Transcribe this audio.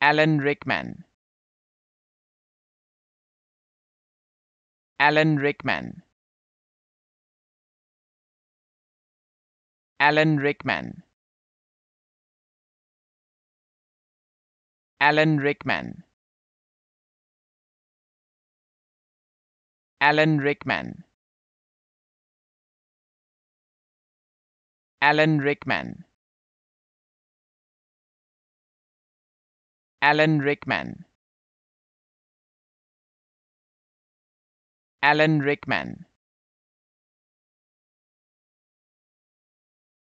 alan rickman alan rickman alan rickman alan rickman alan rickman alan rickman Alan Rickman. Alan Rickman.